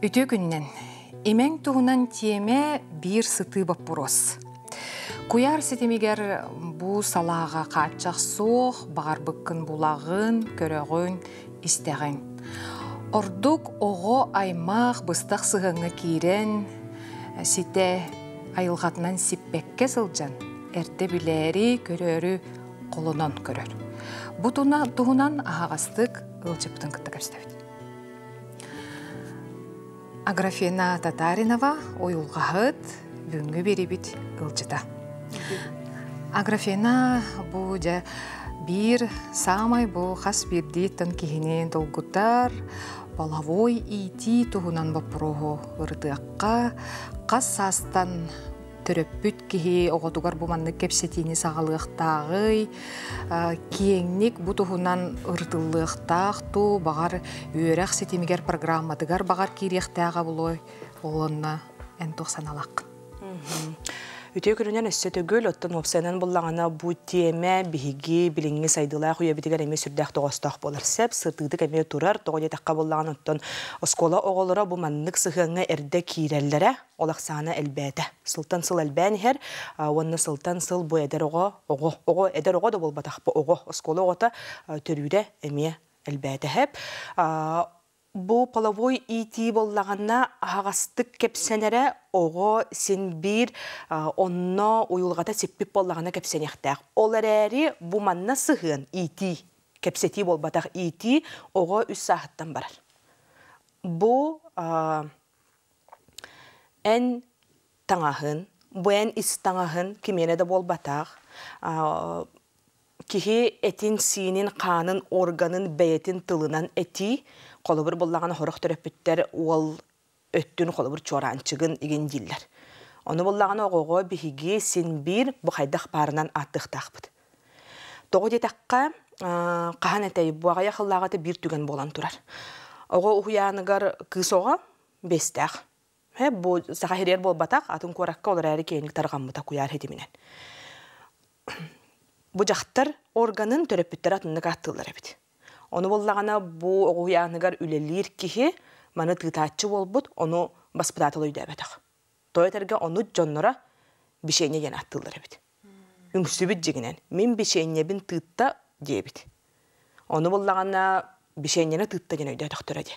Үтө күннен. Имең тұғынан тиеме бир сыты бұрыс. Куяр сетемегер бу салаға қатчақ соқ, бағарбықкын бұлағын, көрегін, істеғін. Ордук оғы аймақ бұстақ сығыңы кейрен, э, сите айылғатынан сиппекке сылжан, әрте білері көрері қолынан көрөр. Бұ тұғынан ағағастық ұлчыптың күтті Аграфена Татаринова ойылғағыт бүгінгі беребіт ұлчыта. Аграфена бұл жа бір самай бұл қас түн кейінен тұлғыттар, балавой иті тұғынан үрді ұрдыққа, қас састан төрөппүт киһи оҕотугар буманнык кепсетини саҕалыахтааҕый э, киэҥник бу туһунан ту бағар үөрэх сетимигер программатыгар бағар кириэхтээҕэ булой олонна эн тух Үтей көрінен өссөті көл оттан опсанын бұллағана бұ теме бігі біліңі сайдылай құя бітігер әме болар. Сәп сұртыгды кәме турар тоғыне такка бұллаған оттан оскола оғылыра бұ маннық сығыңы әрді кейрәлләрі олақсаны әлбәді. Сылтан сыл әлбән хер, онны сылтан сыл бу эдер ого ого ого эдер ого да бұл батақ бұ оскола оғыта түрюді эми әлбәді Бу половой ити боллағанна ағастық кепсенере оғо сен бир онно уйылғата сеппип боллағана кепсенехтәк. Олар әрі бұл манна сығын ити кепсети болбатақ ити оғо үс сағыттан барар. Бу ән таңағын, бұ ән іс таңағын кемені де болбатақ. Кихи әтін сиінін қанын, органын, бәйетін тылынан әти – Қолыбыр боллағаны хорық төрөппүттер ол өттүн қолыбыр чоранчыгын иген диллер. Оны боллағаны огого бихиге сен бир бұқайдақ барынан аттықтақпыд. Тоғы детаққа қахан әтәйі бұға яқылағаты бір түген болан тұрар. Оғы ұхияныгар кысоға бестәқ. Бу саға херер бол батақ, атын коракка олар әрі кейінік тарған бұта күйар хедеменен. бу жақтар органын төреппіттер атынны қаттылар эбит Оны боллағана бу оғуяныгар үлелір кихи, маны тұтатчы болбут, оны баспытатылы Той Тойтерге оны жоннора бишейне яна аттылыр бит. Үңсүбіт жегінен, мен бишейне бін тұтта дейбіт. Оны боллағана бишейнені тұтта ген үйдәдіқ түрәде.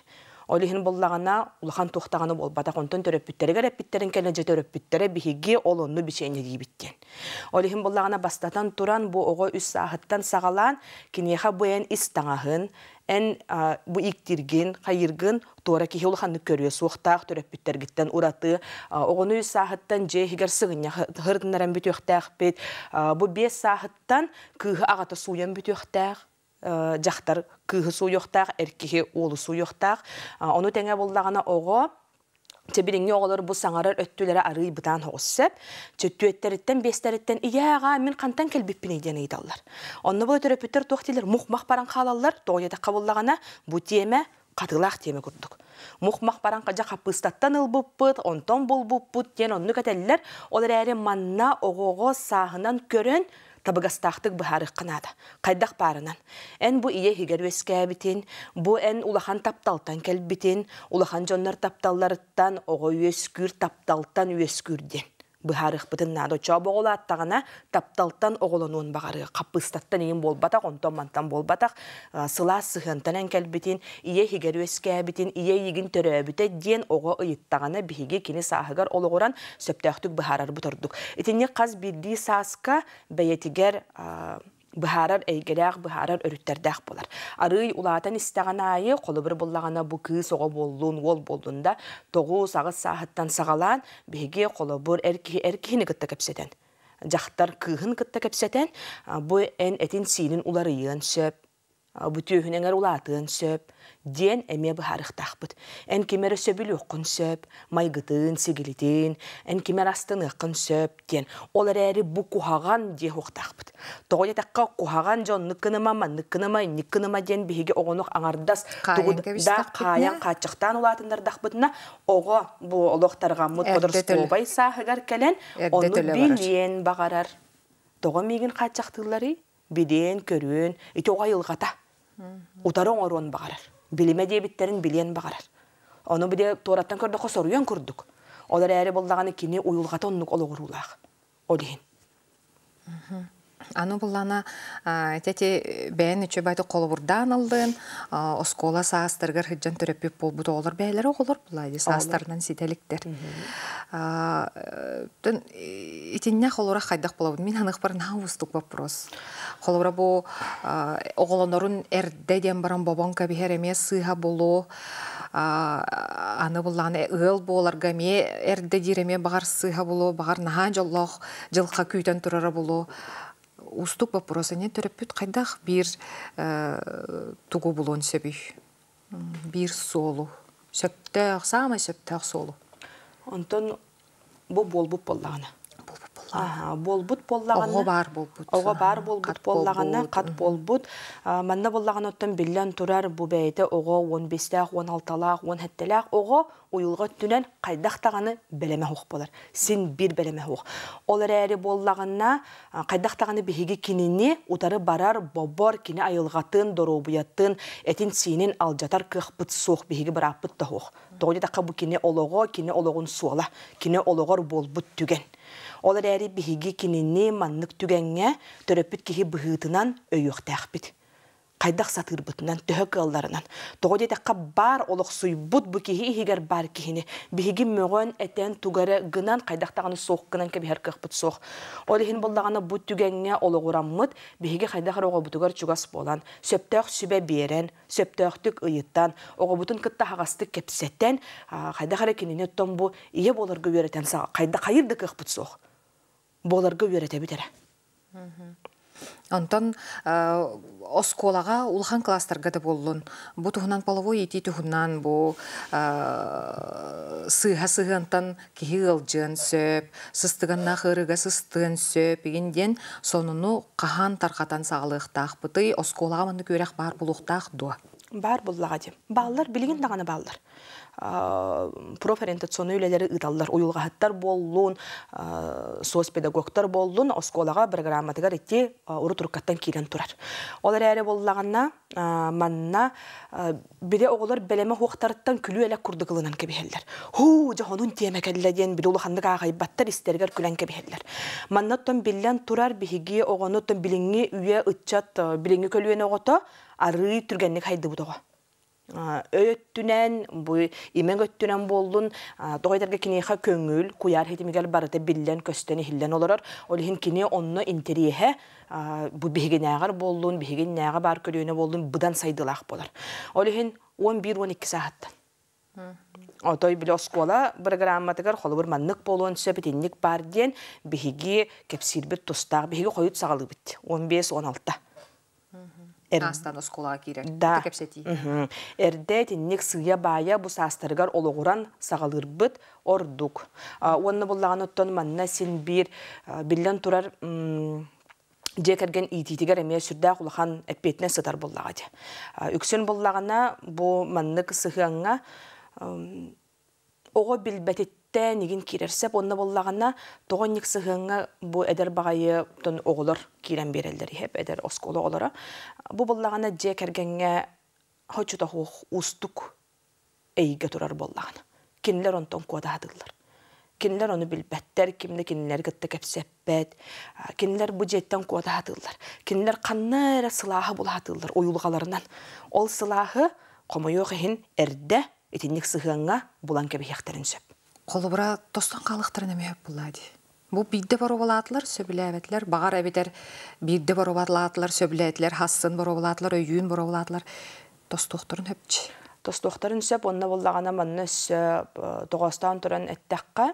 Олиһин боллагана улахан тухтағаны болбата контон төрөппүттері кереппиттерин келе төрөп өрөппүттері биһиги олонну бичене дийбиттен. Олихин боллагана бастатан туран бу ого үс саһаттан сагалан кинеха буен истаңаһын эн бу иктирген кайыргын туара кихи улаханны көрүө ураты огону үс саахыттан же хигер сыгынья хырдынаран бу бес саахыттан кыыһы агата суян бүтүөхтээх жақтар су суйоқтақ эркихи олы суйоқтақ оны теңе болдағана ого Тебиринге оголор бұл саңарар өттілері арый бұтан хоғысып, чөттү өттеріттен, бестеріттен, аға, мен қантан келбеппін еден едалар. Онны бұл өтіріп өттір тоқтелер мұқмақ баран қалалар, тоғыяда қабыллағана бұл теме қатылақ теме күрдік. Мұқмақ баран қажа қапыстаттан бұппыт, онтон бұл бұппыт, тен олар әрі манна оғығы сағынан көрін, табыгастақтық бұхары қынады. Қайдақ парынан Ән бұ ие хигер өскәбітін, бұ ән улахан тапталтан келбітін, улахан жоннар тапталларыттан, оғы өскүр тапталтан өскүрден. Бұхарық быһарыхпытын надочо боголааттагына тапталтан бағары қапыстаттан бол батақ болбатак онтон мантан сыла сылаас сыхынтанан келбитин ие хигерүескээбитин ие йигин төрөөбүтэ диэн оғы ұйыттағына биһиги кені сағығар олығыран сөптәқтік бұхарар бұтырдық. Етіне қаз бірді сасқа бәйетігер быһаарар эйгерээх быһаарар өрүттэрдээх булар арыый улаатан истэҕанааи боллағана буллаҕана бу кыыс оҕо ол уол буоллунда тоҕу сағалан сааһыттан қолы биһиги холобур эркиһини кытта кэпсэтэн Жақтар кыыһын кытта кэпсэтэн бу эн этин сиинин уларыйын сөп бүтөһүнеңер улаатыын сөп, ден әме бұхарықтақпыт. Ән кемері сөбіл оқын сөп, майгытын, сігілітін, ән кемер астын сөп, Олар әрі бұ кухаған де оқтақпыт. Тоғыда таққа кухаған жон ныкыныма ма, ныкыныма, ныкыныма ден бігеге оғынық аңардас. Туғыда қаян қатшықтан улатындардақпытына оғы бұ олықтарға мұт қодырыстылбай сағығар кәлен, оны білен бағарар. Тоғы мегін қатшақтылары, беден көрін, ите оға Утарың орон бағарар. Билиме біттерін билен бағарар. Оны біде туараттан көрді соруен көрдік. Олар әрі болдағаны кені ұйылғаты оннық Ол Аны ана тәте бәйін үші байды бұрдан алдын, оскола саастырғыр хиджан төрепіп бол бұды олар бәйлері олар айды саастырынан сетеліктер. Итінне қолыра қайдақ ауын, мен анық бар нау ұстық вопрос. Қолыра бұл оғыланорын әрдәден баран бабан кәбігер әме сыға болу, аны бұл ыл боларга болар ғаме диреме багар бағар боло болу, бағар жоллох жылка күйтен турара болу устук не терапевт кайдах бир э, тугу булон себи бир солу сөптөк самый сөптөк солу онтон бу болбут боллагана болбут боллагана ого бар болбут ого бар болбут боллагана кат болбут манна боллаган оттон билен турар бу бәйте ого он бестәк он алталак он хеттеләк ого Ұйылға түнен қайдақтағаны бәлеме хоқ болар. Сен бір бәлеме хоқ. Олар әрі боллағына қайдақтағаны бігеге кеніне ұтары барар бобор кені айылғатын, бұятын, әтін сенен алжатар бұт соқ бігеге бір апыт та хоқ. Тоғыны таққа бұ кені олығы, кені олығын суала, кені олығыр бол бұт түген. Олар әрі бігеге кеніне маннық түгенге кеге бұғытынан қайдақ сатыр бутнан төһөк алларынан тогоде таққа бар олох суй бут букихи егер бар кихини биһиги мөгөн этен тугары гынан хайдахтаганы сох гынан кеби херках бут сох олихин боллаганы бут түгенге ологураммыт биһиги хайдах рого бутугар чугас болан сөптөх сүбе берен сөптөхтүк оғы огобутун кытта хагастык кепсеттен қайдақ хайдах арекинине томбу ие боларга үйрөтен сага хайда хайырдыкых бут сох боларга үйрөтебитере Онтон э, осколаға улхан кластер да боллун. Бу туһунан половой ити туһунан бу э, сыға сыгынтан киһи сөп, сыстыганна хырыга сыстын сөп инден сонуну кахан таркатан сагалыктах осколага бар булуктах дуа. Бар буллага де. Баллар білген даганы баллар профориентационный үлелері ыталлар уюлғахаттар боллун педагогтар боллун осколаға программатыгар итти уру туркаттан киилен турар Олар эрээри боллаганна манна бире оголор белеме хуактарыттан күлү эле курдугылынан кебиһеллер хуу жохонун тиемекелле диэн бири улаханнык агайбаттар истергер күлен кебиһеллер манна тон биллен турар биһиги огону тон билиңи үйе ытчат билиңи көлүөн огото арыы түргенник өйөттүнэн бу имэн өттүнэн боллун тоойдарга киниха көңүл куяр хетимигер барыты биллен көстөн хиллен олорор ол ихин кини онно интерьехе бу бигинэгар боллун бигинэгэ бар көрүнө боллун будан сайдылах болар. ол ихин 11 12 сааттан отой биле оскуала программатыгар холобур манник болуон сөбитинник бар диэн биһиги кепсирбит тустаг биһиги хойут сагалыбит 15 16 астан оскула кирек да кепсети эрде тинник сыя бая бу олығыран сағылыр сагалырбыт ордук Оны буллаган ұттан манна сен бір білден тұрар жекерген иититигер эмие сүрдээх улахан әппетіне сұтар буллага Үксен үксүн бұ бу маннык оғы ого китте нигин кирерсеп онна боллагана тогонник сыгыңга бу эдер багайы тон оголор кирен берелдер хеп эдер осколо олора бу боллагана же кергенге хочута устук эйге турар боллагана кинлер онтон кода адыллар кинилер оны билбәттәр, кимне кинилер гытты кепсеппәт, кинилер бу жеттен кода хатыллар, кинилер каннара сылаһы була хатыллар уюлгаларынан. Ол сылаһы комойоғын эрдә итинник сыгынга булан кебе сөп қолыбыра тостан қалықтыр неме бұлады бұл бидді сөбілі сөбіләбетлер бағар әбетер бидді баробалатылар сөбіләтлер хассын баробалатылар өйін баробалатылар тостоқтырын хөпчі тостоқтырын сөп онна болдағана манны сө э, тоғастан тұрын әттәққа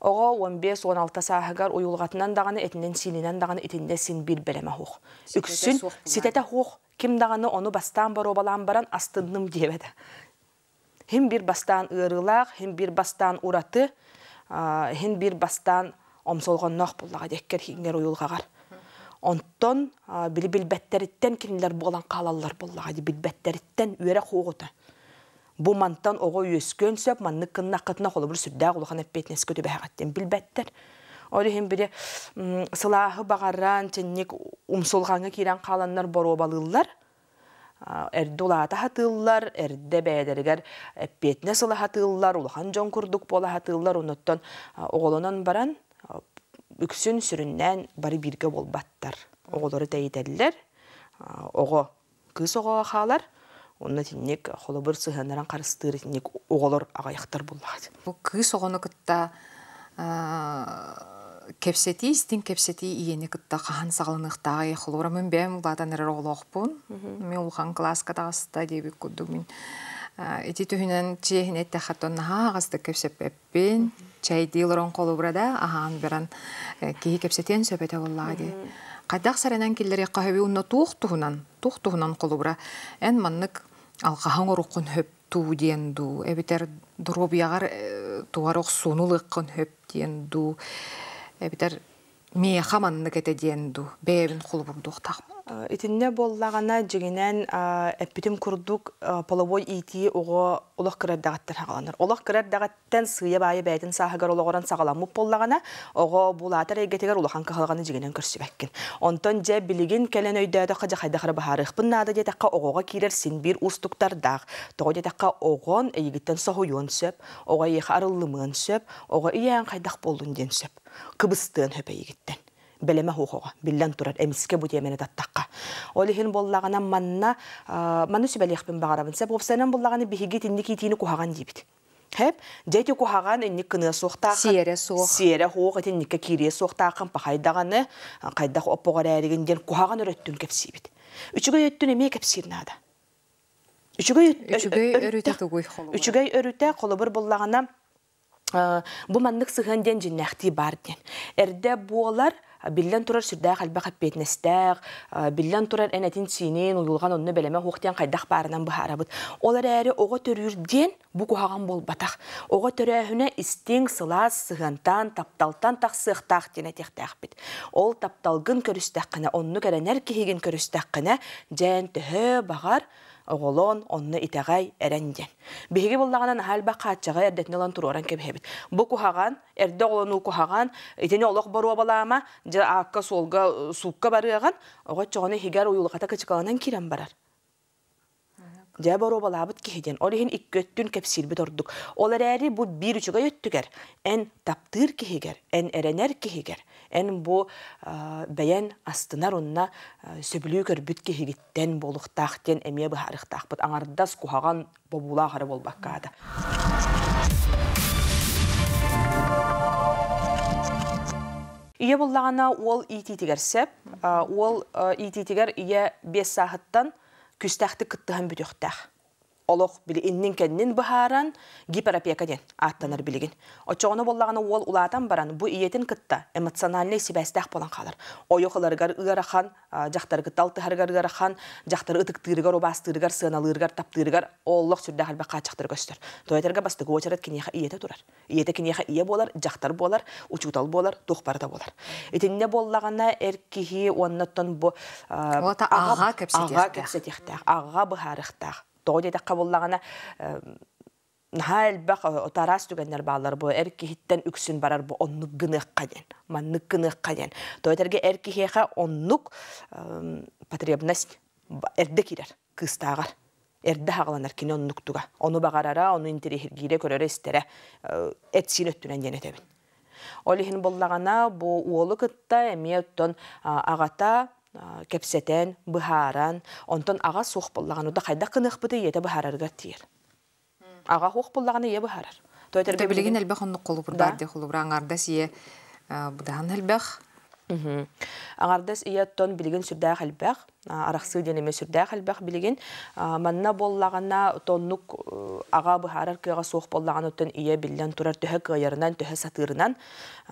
Оға 15-16 сағығар ойылғатынан дағаны әтінен сенінен дағаны әтінде син бір білімі хоқ. Үксін, сететі хоқ, кім дағаны оны бастан бар обалан баран астынным дебеді. Хем бир бастан ырылак, хем бир бастан ураты, хем бир бастан омсолған омсолгоннох буллага деккер хиңер уйулгагар. Онтон били билбеттериттен кинилер болан калаллар буллага ди билбеттериттен үрә хугута. Бу мантан ого өскөн сөп манны кынна кытна холы бир сүддә гулган эппетнес көтү бәһәгәттен билбеттер. Орихин бире сылағы багарран тенник умсулганы кирен каланнар боро балыллар. Эрдулата хатыллар, эрде бәйдәргәр э, петне сыла хатыллар, улхан жон курдук бола хатыллар, оныттан баран үксін сүріннән бары бирге болбаттар. Оғолары тәйетәлілер, оғо кыз оғоға қалар, онна тинник холобыр сыһанаран карыстыр тинник оголор агаяктар буллат. Бу кыс кепсети истин кепсети иене кытта хаан сагалыныктаа хлора мен бем бадан эрер олохпун мен улхан класска тагаста деби кудду мен эти түһүнен чиэхине тахатон хаагасты кепсеппеппин чай диилорон колубрада ахан беран э, киһи кепсетиен сөбөтө буллагади кайдак саренен киллери кахеби унна тух туһунан тух туһунан колубра эн маннык алкахан орукун хөп туу диен ду эбитер дуробиягар э, туарок сунулыккын хөп диен ду эбитер мия хаманны кете диен ду бэбин хулбурдук Э, Итинне боллағана жүгінен әппетім э, күрдік э, половой ити оғы олақ кірер дағаттар хағаланыр. Олақ кірер дағаттан сұйы байы бәйтін сағығар олағыран сағаламып боллағана оғы атыр әйгетігер олақан қағылғаны күрсі бәккен. Онтан жә білігін кәлін өйдәді қажа қайдақыр бағарық бұннады детаққа оғыға керер сен бір ұстықтардақ. Тоғы детаққа оғын оға қайдақ болдың Кыбыстың хөпе белеме хуғуға биллен турар эмиске бу темени таттакка олихин боллагана манна манны сүбәлиякпин багарабын сеп опсанан боллаганы бихиги тинни китини кухаган дибит Хэп, дети кухаган инник кыны суохтахан. Сиэре суох. Сиэре хуох, эти никке кире суохтахан, пахайдаганы, кайдах оппоғар әреген ден кухаган өрөттүн кепсибит. Үчүгө өттүн эме кепсирин ада. Үчүгө өрүтэ кугуй холу. Үчүгө өрүтэ холубур боллагана, бу маннык сыхан ден жиннахти бар ден. Эрде буолар, биллен турар сүрдәк әлбәк әппетнестәк, биллен турар әнәтин синен уйылған онны бәләмә хуқтиян қайдақ барынан бұхара бұд. Олар әрі оға төрүрден бұ кухаған бол батақ. Оға төрәхіне истең сылас сығантан, тапталтан тақсықтақ дене тектәк бит. Ол тапталғын көрістәк қына, онны кәрәнәр кейген көрістәк қына, жән түхі бағар, оголон онны итәгәй әрәнде. Беге буллаганан халба катчага әрдәтне лан туроран кебебит. Бұ күхаған, әрді оголону кухаган, итене олық баруа балама, жа солға солга сукка барыган, огачоны хигар уюлгата кычкаланан кирәм барар дэ боробалаабыт киһиден олиһин иккөттүн кэпсиирбит ордук Олар әрі бұ бір үшіға өттүгэр ән таптыр киһигер ән эренер киһигер ән бұ бәйен астынар онна сөбүлүү көрбүт киһигиттен әме бұхарықтақ бұд аңардас куһаган бобулаахары болбаккаада Үйе бұллағана ол сәп, ол ититігер ие бес сағыттан күстәхті кыттыһан бүтөхтәх олох били иннин кэннин быхааран гиперопека ден аттанар боллағаны ол улаатан баран бұ иетін кытта эмоциональный себәстәк болан қалар. Ойоқыларгар ыгарахан, жақтар талты тыхаргар ыгарахан, жақтар ытык тыыргар, обас тыыргар, сыналы ыргар, тап тыыргар, олық сүрді қа қачақтар көстір. Тойтарға бастығы очарат кенеха иеті турар. Иеті кенеха ие болар, жақтар болар, учутал болар, тоқпарда болар. Итинне боллағана әркихи оннаттан бұ... аға Аға көпсетектақ, аға тоғы дедаққа боллағана Нахал бақ отарас э, түгеннер балар бо әр кихиттен үксін барар бұ оннук гыныққа ден, маннук гыныққа ден. Тойтерге әр кихеха оннук потребность әрді кирер, кыстағар. Әрді хағыланар кені оннук туға. Оны бағарара, оны интерехергейде көрері істері әтсін э, өттінен денетебін. Олихін боллағана бұ уолы кытта әме агата кепсетен, бұхаран, онтон аға суқ ұда қайда қынық бұды еті бұхарарға Аға хуқ боллаған е бұхарар. Төбілігін әлбәқ онны қолы бұрдар де қолы бұранғарда сие бұдан әлбәқ Ағардас ия тон билген сүрдәй хәлбәх, арақсы денеме сүрдәй хәлбәх билген, манна боллағана тоннук э, аға бұхарар кыға соқ боллағана тон ия биллен турар төһә кыйырынан, төһә сатырынан,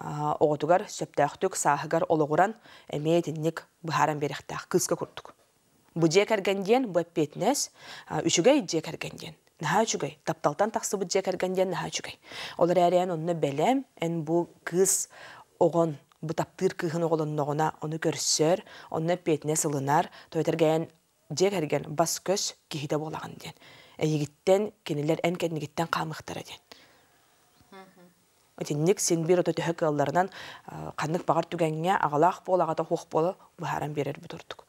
оғытугар сөптәқтүк, сағығар олығыран әмейтіннік бұхаран беріқтәқ, кызға күрдік. Бұ жекәргенден, бұ әппетінес, үшігей жекәргенден. Наха чугай, тапталтан тақсы бұ жекәргенден наха чугай. Олар әрен онны бәлем, ән бұ кыз оғын бұтаптыр кыһын оғылынноғына оны көрсөр, оны петіне сылынар, тойтергәйін жегерген бас көс кейді болаған ден. Әйігіттен кенелер ән кәдінігіттен қамықтары ден. Өтіннік сен бір өті төхі кылларынан қанық бағар түгенге ағалақ болағата хоқ болы бұхаран берер бұдырдық.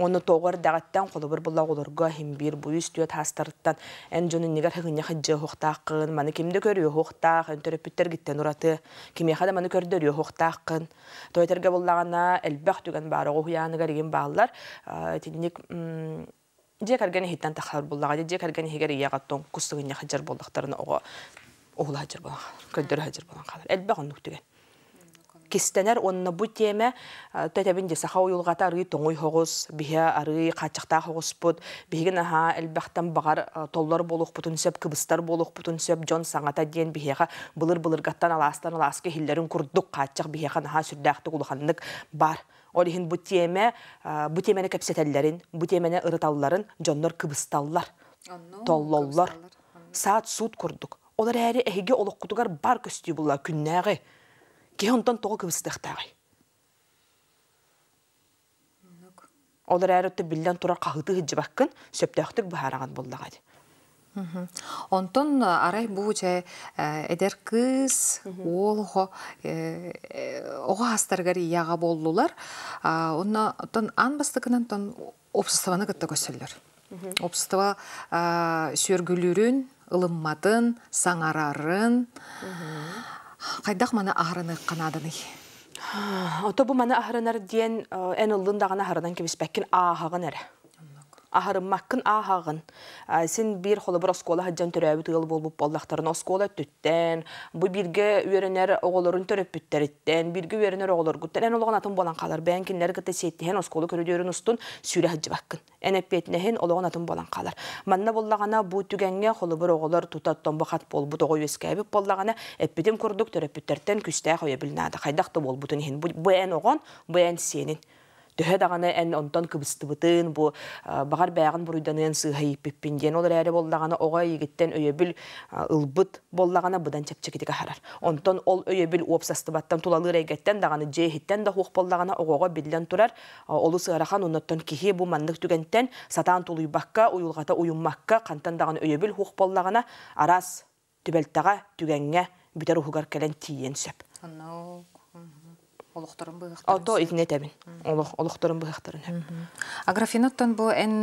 Оны тоғыр дағаттан қолыбыр бұлла оларға химбир бұйыз түйет хастарыттан. Ән жонын негар хығынне қыджы хоқтаққын, маны кемді көрі хоқтақ, ән төріппіттер гіттен ұраты, кеме қада маны көрді өрі хоқтаққын. Тойтерге боллағана әлбәқ түген бары ғуяныгар еген бағылар, тенек дек әрген хиттан тақылар боллаға, дек әрген хегер еғаттон күстігіне қыджар болдықтарына оғы оғыла қыджар болған қалар, көрдері қыджар болған қалар, әлбәқ оның түген кистенер онна бу теме э, тәтәбин де саха уйулгата рый тоңой хогус бие ары качыкта хогыз бут биһиген аха элбахтан багар э, толлар болох бутун сөп кыбыстар болох бутун сөп жон саңата диен биһеха былыр былыр гаттан аластан аласкы хиллерин курдук качык биһеха наха сүрдәхты улханлык бар Олихин бу теме, э, бу темені кәпсетәлләрін, бу темені ырыталларын джоннор кыбысталлар, толлоллар, саат суд курдук. Олар әрі әйге олық құтығар бар көсті бұлла күннәғі кеонтон тоғы кыбыстықтағы. Олар әрітті білден тұра қағыты ғыджы баққын, сөптөқтік бұхараған болдағады. Онтон арай бұғы жай әдер күз, ол оға астарғар яға болдылар. Онтон ан бастығынан тон обсыстываны кітті көсілдір. Обсыстыва сөргілерін, ұлыммадын, саңарарын, Қайдақ мана ағырыны қанадыны? Отобу мана ағырынар дейін ән э, ұлдың дағына ағырынан бәккен ағығын әрі ахарыммаккын аахагын ә, син бир холобур оскола хаджан төрөбүт ыл болбуп боллактарын оскола түттен бу бирге үөренер оголорун төрөппүттериттен бирге үөренер оголоргуттен эн олоон атын болан калар бээн кинилер кыта сиэттиһен оскола көрүдүөрүн устун сүүрэ хаджыбаккын энеппиэтинехин олоон атын болан калар манна буллагана бу түгэнге холобур оголор тута томбахат болбут огой үөскээбип боллагана эппитим курдук төрөппүттертен күстээх ойобилнаада хайдакта болбутун хин бу эн огон бу эн сенин төһө ән онтон кыбыстыбытын бу бағар бәғын буруйданыан сыһайыппиппин диэн ол эрээри болдағаны оға игиттен өйөбүл ылбыт боллағана быдан чепчекитиге харар онтон ол өйөбүл уопсастыбаттан тулалыыр эйгеттен дағаны жээхиттен да хуох боллағана огого биллен турар олу сыарахан онноттон кихи бу маннык түгенттен сатаан тулуйбакка уюлгата уюммакка кантан дағаны өйөбүл хуох боллагана арас түбэлтага түгенге бүтәр уһугар кэлэн тиен сөп Олохторын бұйықтарын? Ото игнетәбін. Олохторын бұйықтарын. Аграфиноттан бұл ән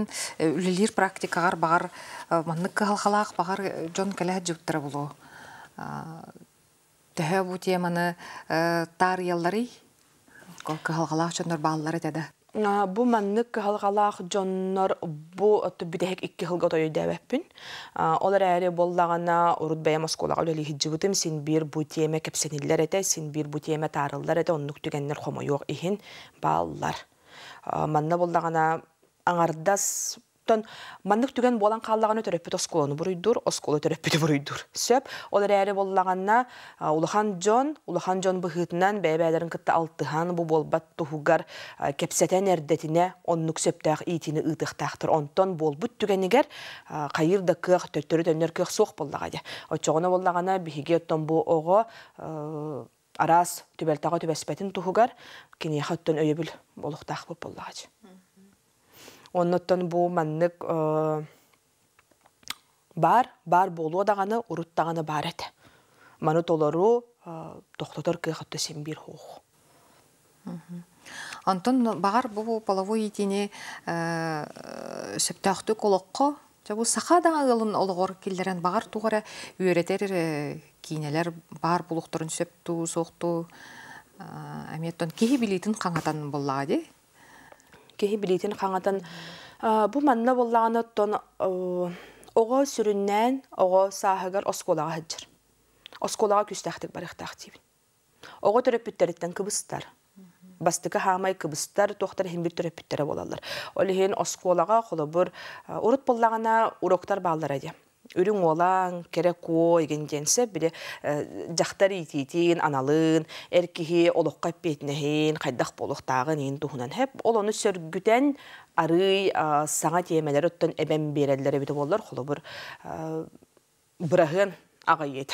э, үлілер практикағар бағар э, маннық қалқалақ бағар э, жон кәлі жүптірі болу. Тәхә бұл теманы тар еллары қалқалақ жондар бағалары деді. Бу маннык кыһалгалаах дьоннор бу оту битэһик икки хылга тойдээбэппин. Олар ээри боллагана урут бэйэм осколаға үлэлі хиджигутым син бир бу тиэме кэпсениллер этэ, син бир бу тиэме таарыллар этэ, оннук түгэннер хомойуох ихин бааллар. Манна боллагана аңардас оттон маннык түген болан кааллаган өтөрөппүт осколону буруйдур оскол өтөрөппүт буруйдур сөп ол эрээри боллаганна улахан жон улахан жон быхытынан бээбээлерин кытта алтыхан бу болбат туһугар кепсетен эрдетине оннук сөптаах иитини ыытыхтаахтыр онтон болбут түгенигер кайыр да кыах төттөрү төннөр кыах суох боллага же очоғуна боллагана биһиги оттон бу ого араас түбәлтаға түбәспәтін туһугар киниэхэ оттон өйөбүл олухтаах буп боллагачы онноттон бу маннык э, бар бар болуу даганы уруттаганы бар эте маны толору э, тохтотор кыйхатты сембир хох Антон бағар бұл половой етіне э, колокко қолыққы, бұл сақада ғылын олығыр келдерін бағар тугара үйретер кийнелер бар бұлықтырын сөпту, соқту, әметтон кейі білетін қаңатан болады кеһи билитин хаңатын бу манна боллағана тон оға сүріннән оға саһагар осколаға хаджыр осколаға күстәхтик барыхтах дибин оға төрөпүттәреттен кыбыстар бастыка хамай кыбыстар тохтар химбир төрөпүттәре болалар олихин осколаға холобур урут боллагана уроктар баалар олан олаң кере еген игенденсе біле жақтар э, итиитин аналын эркихи олокка петнехин қайдақ болуктагын ин тухунан хеп олону сөргүтен ары саңа тиемелер берәділері эбен береллери бите боллор холобур э, бырагын агайет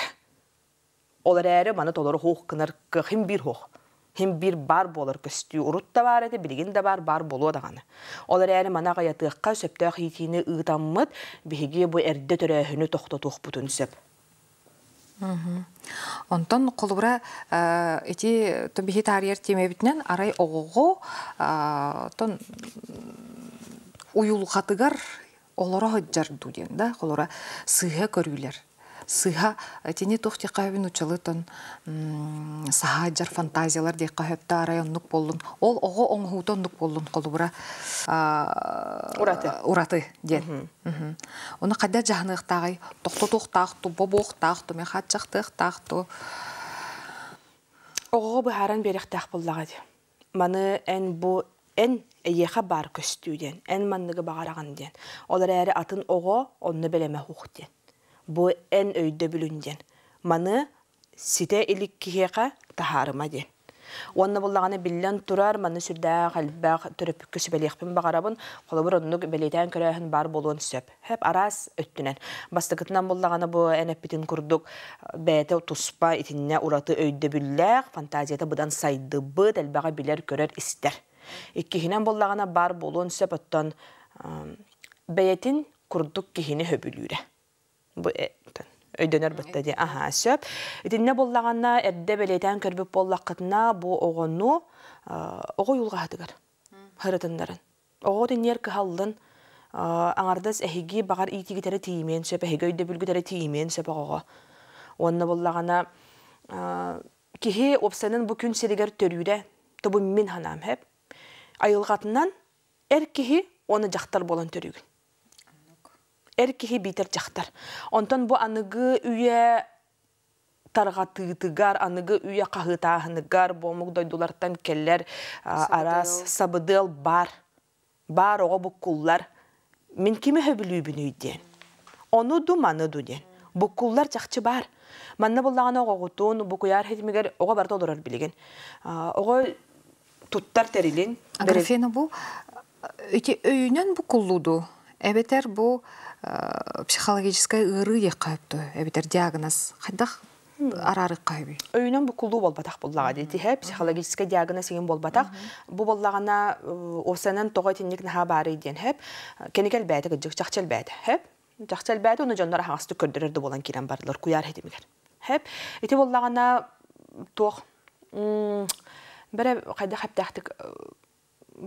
олар әрі маны толору хоқ кынар кыхым бир хоқ хим бир бар болар күстү урут да бар эди билгин да бар бар болу даган олар эри мана кайатыкка сөптөк итини ыытаммыт биги бу эрде төрөөхүнү токтотух бутун сөп онтон кулубура ити тобихи таарияр арай огого тон уюлухатыгар олоро жардуу дуден, да колора сыыха сыха тени тохти кайвин учалытын сахаджар фантазиялар дей кайыпта районнук болдун ол ого оңхутоннук болдун колубура ураты ураты ден уну кайда жахныктагы токтотуктакту тақты мен харан оғо бұхаран беректақ болдағады. Маны ән бұл ән еха бар көстүүден, ән манныгы бағарағанден. Олар әрі атын оғы, онны білеме хуқтен бу эн өйді бүлүнген. Маны сите иликкиһеха тахарыма ден. Уонна буллаганы биллен турар, маны сүрдә хәлбәг төрөп көсү бәлехпен багарабын, холобыр оннук бәлетән көрәһен бар болуын сөп. Хәп арас өттүнән. Бастыкытынан буллаганы бу әнеп битин курдук, бәйәтә туспа итинне ураты өйдә бүлләк, фантазията будан сайды бы, тәлбәгә биләр көрәр истер. Иккиһинен буллаганы бар болуын сөп оттон бәйәтин курдук киһине хөбүлүрә. Э, өйдөнөр бөттөди аха сөп итинне боллаганна эрде белетен көрбүп боллаккытына бу огонну ого юлгатыгар хырытындарын ого тиннер кыхаллын аңардас эһиги багар иитигитере тиимен сөп эһиге өйдө бүлгүтере тиимен сөп огого онна боллагана кихи опсанын бу күн сиригер төрүдө тобуммин ханам хеп айылгатынан эр кихи оны жактар болон төрүгүн эркихи битер жақтар. Онтон бу аныгы үйе тарғатыытыгар, аныгы үйе қағытағыныгар, болмық дойдуларттан келлер арас, сабыдыл бар, бар оға бұққуллар. Мен кеме хөбілуібін үйден. Оны ду, маны ду ден. Бұққуллар жақчы бар. Манна бұллаған оға ғутуын, бұқыяр хетмегер оға барда оларар білеген. Оға туттар терилин. Аграфена бұ, өте өйінен бұққулуду. Әбетер бұ, Э, психологическая ыры дек кайыпту эбитер диагноз қайдақ арары қайбы Өйінен бу кулуу болбатах буллага дейти хэ психологический диагноз деген болбатақ бу боллагана э, осенен тогой тинник наха баары диен хэп кенекел бээти гыджык жакчел бээти хэп жакчел бээти уну жондор хагасты көрдөрөрдү болан кирен барлар куяр хедимилер хэп ити боллагана тох бере кайда хаптахтык э,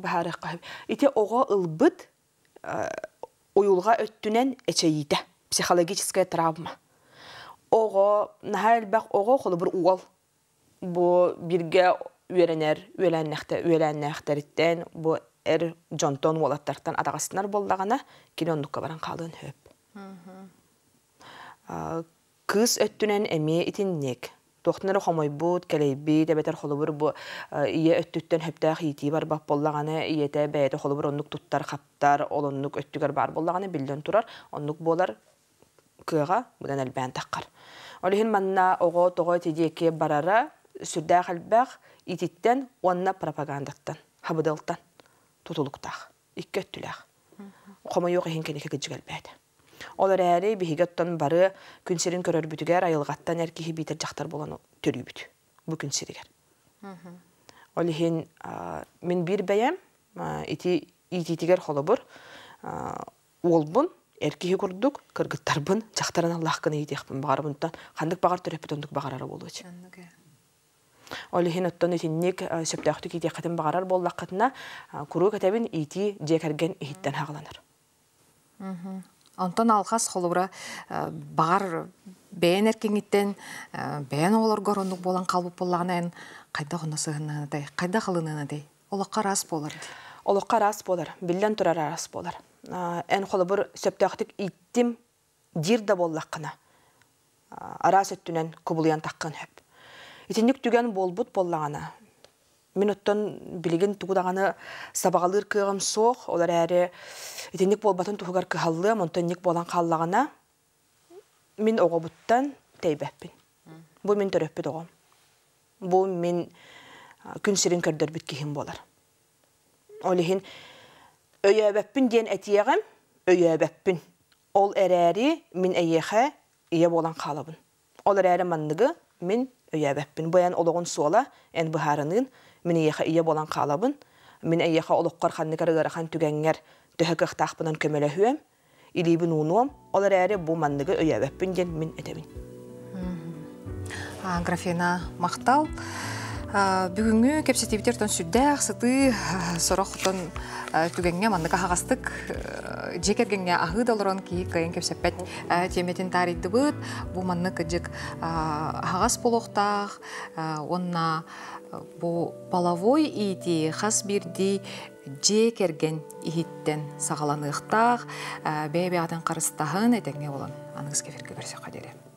баары кайб ити ого ылбыт уюлға өттүнен эчейите психологическая травма. Ого, нахар бак ого холы бір уол. Бу бірге үйренер, үйреннәхтә, үйреннәхтәриттән әр эр жонтон уолаттартан атагастынар болдағана, кинондукка баран калын хөп. Кыз өттүнен эме итиннек туохтанары хомойбут кэлэйбит эбэтэр холобур бу э, ие өттүттөн хөптөөх ити бап боллаганы иете бээте холобур оннук туттар хаптар олоннук өттүгөр бар боллаганы билден турар оннук болар кыга будан элбэн таккар олихин манна ого того тидиэке барара сүрдээх элбэх ититтен уонна пропагандаттан хабыдалтан тутулуктаах икке өттүлээх хомойук ихин кенеке кыджыгэлбээте Ол әрәрі бігігеттен бары күнсерін көрөр бүтігер айылғаттан әркеге бейтер жақтар болан төрі бүт. Бұл күнсерігер. Ол ехен мен бір бәйем, итетігер қолы бұр, ол бұн, әркеге көрдік, кыргыттар бұн, жақтарын Аллахқыны етек бұн, бағар бұнтан, қандық бағар төреп бүтіндік бағарары болу өте. Олихин оттон итинник э, сөптөхтүк ити кытын багарар боллаккатына куруу катабин ити жекерген иһиттен хагаланыр. Онтон алхас холура э, бар бәйен әркеңеттен э, бәйен олар горондук болан калбы болағынан қайда ғына қайда қылынанадей. Олыққа рас болар. Олыққа рас болар, білден тұрар рас болар. Ән э, холыбыр сөптәқтік иттім дирді да боллаққына. Арас өттінен күбілген таққын хөп. түген болбут боллағана минуттан билигин тугудаганы сабагалыр кыгым сох олар әрі итинник болбатын тухугар кыхаллы монтонник болан мен мин огобуттан тейбеппин бу мен төрөппүт огом бу мен күн сирин көрдөрбүт кихим болар олихин өйөбөппүн диэн этиегем өйөбөппүн ол эрээри мен эйехе ие болан халабын ол әрі манныгы мен өйәбәппін. Баян олығын сола, ән бұхарынын, мен еқа ие болан қалабын, мен еқа олыққар қанны кәрігері қан түхі кіқтақпынан көмелі үйем, илейбін олар әрі бұл ген мен әдәбін. Графина Мақтал бүгүнгү кепсетибитер тон сүддэх сыты сорохтон түгенге манныка хагастык жекергенге ахыд олорон кии кыйын кепсеппет теметин бұд. бу маннык жык хагас болуықтақ, онна бу половой ити хас бирди жекерген ихиттен сагаланыыктаах бээбиатан карыстахын этеңге болон аныңыз кеферге берсек кадере